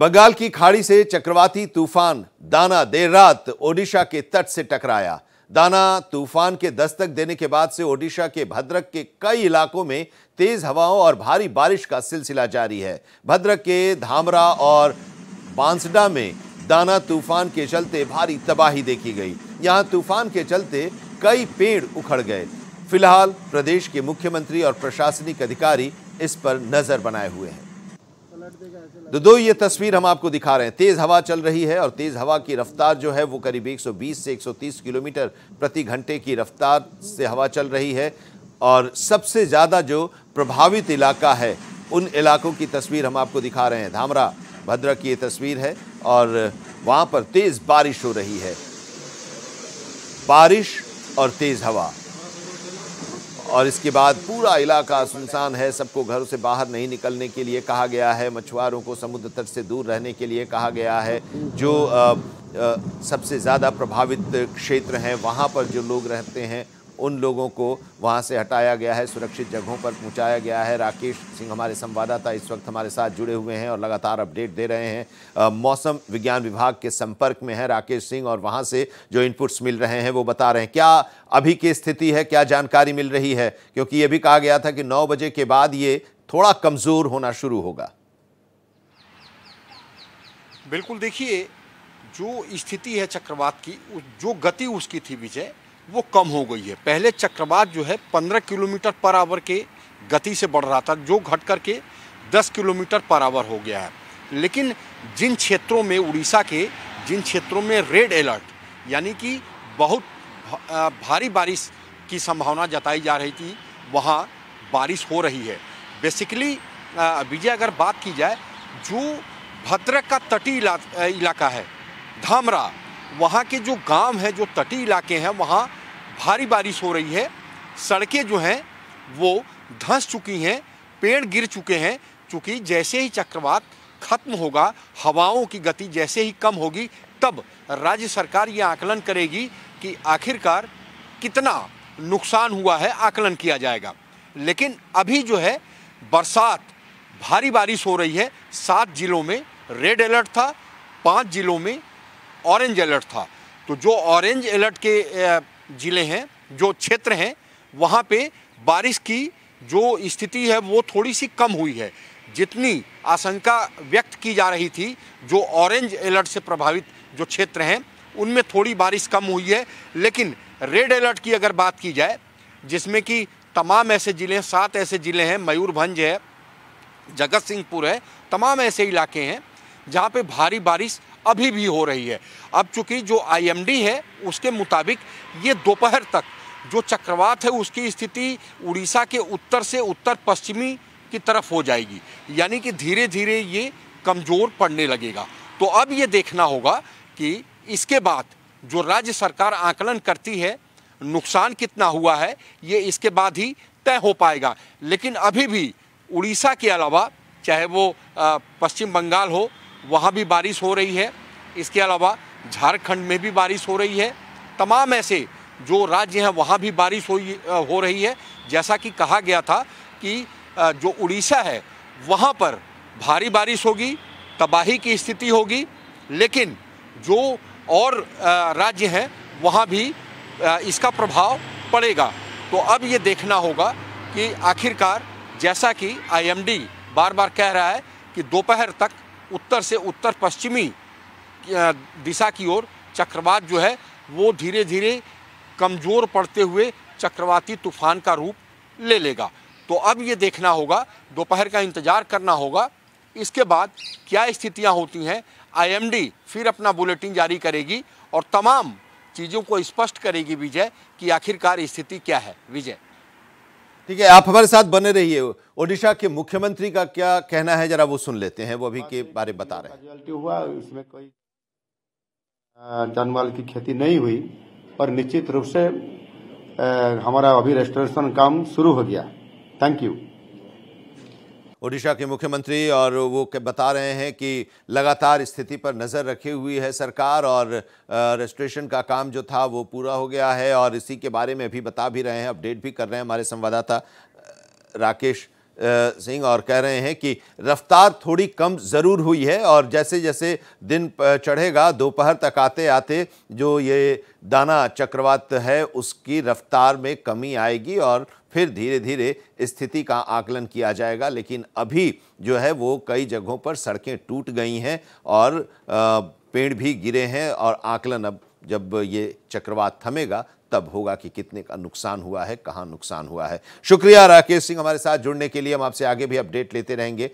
बंगाल की खाड़ी से चक्रवाती तूफान दाना देर रात ओडिशा के तट से टकराया दाना तूफान के दस्तक देने के बाद से ओडिशा के भद्रक के कई इलाकों में तेज हवाओं और भारी बारिश का सिलसिला जारी है भद्रक के धामरा और बांसडा में दाना तूफान के चलते भारी तबाही देखी गई यहां तूफान के चलते कई पेड़ उखड़ गए फिलहाल प्रदेश के मुख्यमंत्री और प्रशासनिक अधिकारी इस पर नज़र बनाए हुए हैं तो दो ये तस्वीर हम आपको दिखा रहे हैं तेज़ हवा चल रही है और तेज़ हवा की रफ्तार जो है वो करीब 120 से 130 किलोमीटर प्रति घंटे की रफ्तार से हवा चल रही है और सबसे ज़्यादा जो प्रभावित इलाका है उन इलाकों की तस्वीर हम आपको दिखा रहे हैं धामरा भद्रा की ये तस्वीर है और वहां पर तेज़ बारिश हो रही है बारिश और तेज़ हवा और इसके बाद पूरा इलाका सुनसान है सबको घरों से बाहर नहीं निकलने के लिए कहा गया है मछुआरों को समुद्र तट से दूर रहने के लिए कहा गया है जो सबसे ज़्यादा प्रभावित क्षेत्र हैं वहाँ पर जो लोग रहते हैं उन लोगों को वहाँ से हटाया गया है सुरक्षित जगहों पर पहुँचाया गया है राकेश सिंह हमारे संवाददाता इस वक्त हमारे साथ जुड़े हुए हैं और लगातार अपडेट दे रहे हैं मौसम विज्ञान विभाग के संपर्क में है राकेश सिंह और वहाँ से जो इनपुट्स मिल रहे हैं वो बता रहे हैं क्या अभी की स्थिति है क्या जानकारी मिल रही है क्योंकि ये भी कहा गया था कि नौ बजे के बाद ये थोड़ा कमज़ोर होना शुरू होगा बिल्कुल देखिए जो स्थिति है चक्रवात की जो गति उसकी थी विजय वो कम हो गई है पहले चक्रवात जो है 15 किलोमीटर पर आवर के गति से बढ़ रहा था जो घट करके 10 किलोमीटर पर आवर हो गया है लेकिन जिन क्षेत्रों में उड़ीसा के जिन क्षेत्रों में रेड अलर्ट यानी कि बहुत भारी बारिश की संभावना जताई जा रही थी वहाँ बारिश हो रही है बेसिकली विजय अगर बात की जाए जो भद्रक का तटीय इलाका है धामरा वहाँ के जो गांव हैं जो तटीय इलाके हैं वहाँ भारी बारिश हो रही है सड़कें जो हैं वो धंस चुकी हैं पेड़ गिर चुके हैं चूँकि जैसे ही चक्रवात खत्म होगा हवाओं की गति जैसे ही कम होगी तब राज्य सरकार ये आकलन करेगी कि आखिरकार कितना नुकसान हुआ है आकलन किया जाएगा लेकिन अभी जो है बरसात भारी बारिश हो रही है सात जिलों में रेड अलर्ट था पांच जिलों में ऑरेंज अलर्ट था तो जो ऑरेंज अलर्ट के ज़िले हैं जो क्षेत्र हैं वहाँ पे बारिश की जो स्थिति है वो थोड़ी सी कम हुई है जितनी आशंका व्यक्त की जा रही थी जो ऑरेंज अलर्ट से प्रभावित जो क्षेत्र हैं उनमें थोड़ी बारिश कम हुई है लेकिन रेड अलर्ट की अगर बात की जाए जिसमें कि तमाम ऐसे ज़िले हैं सात ऐसे ज़िले हैं मयूरभंज है जगत सिंहपुर है तमाम ऐसे इलाके हैं जहाँ पे भारी बारिश अभी भी हो रही है अब चूंकि जो आईएमडी है उसके मुताबिक ये दोपहर तक जो चक्रवात है उसकी स्थिति उड़ीसा के उत्तर से उत्तर पश्चिमी की तरफ हो जाएगी यानी कि धीरे धीरे ये कमज़ोर पड़ने लगेगा तो अब ये देखना होगा कि इसके बाद जो राज्य सरकार आकलन करती है नुकसान कितना हुआ है ये इसके बाद ही तय हो पाएगा लेकिन अभी भी उड़ीसा के अलावा चाहे वो पश्चिम बंगाल हो वहाँ भी बारिश हो रही है इसके अलावा झारखंड में भी बारिश हो रही है तमाम ऐसे जो राज्य हैं वहाँ भी बारिश हो हो रही है जैसा कि कहा गया था कि जो उड़ीसा है वहाँ पर भारी बारिश होगी तबाही की स्थिति होगी लेकिन जो और राज्य हैं वहाँ भी इसका प्रभाव पड़ेगा तो अब ये देखना होगा कि आखिरकार जैसा कि आईएमडी बार बार कह रहा है कि दोपहर तक उत्तर से उत्तर पश्चिमी दिशा की ओर चक्रवात जो है वो धीरे धीरे कमज़ोर पड़ते हुए चक्रवाती तूफान का रूप ले लेगा तो अब ये देखना होगा दोपहर का इंतज़ार करना होगा इसके बाद क्या स्थितियां होती हैं आईएमडी फिर अपना बुलेटिन जारी करेगी और तमाम चीज़ों को स्पष्ट करेगी विजय कि आखिरकार स्थिति क्या है विजय ठीक है आप हमारे साथ बने रहिए ओडिशा के मुख्यमंत्री का क्या कहना है जरा वो सुन लेते हैं वो अभी के बारे में बता रहे हैं हुआ इसमें कोई जानवाल की खेती नहीं हुई पर निश्चित रूप से हमारा अभी रेस्टोरेशन काम शुरू हो गया थैंक यू ओडिशा के मुख्यमंत्री और वो बता रहे हैं कि लगातार स्थिति पर नज़र रखी हुई है सरकार और रजिस्ट्रेशन का काम जो था वो पूरा हो गया है और इसी के बारे में भी बता भी रहे हैं अपडेट भी कर रहे हैं हमारे संवाददाता राकेश सिंह और कह रहे हैं कि रफ्तार थोड़ी कम ज़रूर हुई है और जैसे जैसे दिन चढ़ेगा दोपहर तक आते आते जो ये दाना चक्रवात है उसकी रफ्तार में कमी आएगी और फिर धीरे धीरे स्थिति का आकलन किया जाएगा लेकिन अभी जो है वो कई जगहों पर सड़कें टूट गई हैं और पेड़ भी गिरे हैं और आकलन अब जब ये चक्रवात थमेगा तब होगा कि कितने का नुकसान हुआ है कहाँ नुकसान हुआ है शुक्रिया राकेश सिंह हमारे साथ जुड़ने के लिए हम आपसे आगे भी अपडेट लेते रहेंगे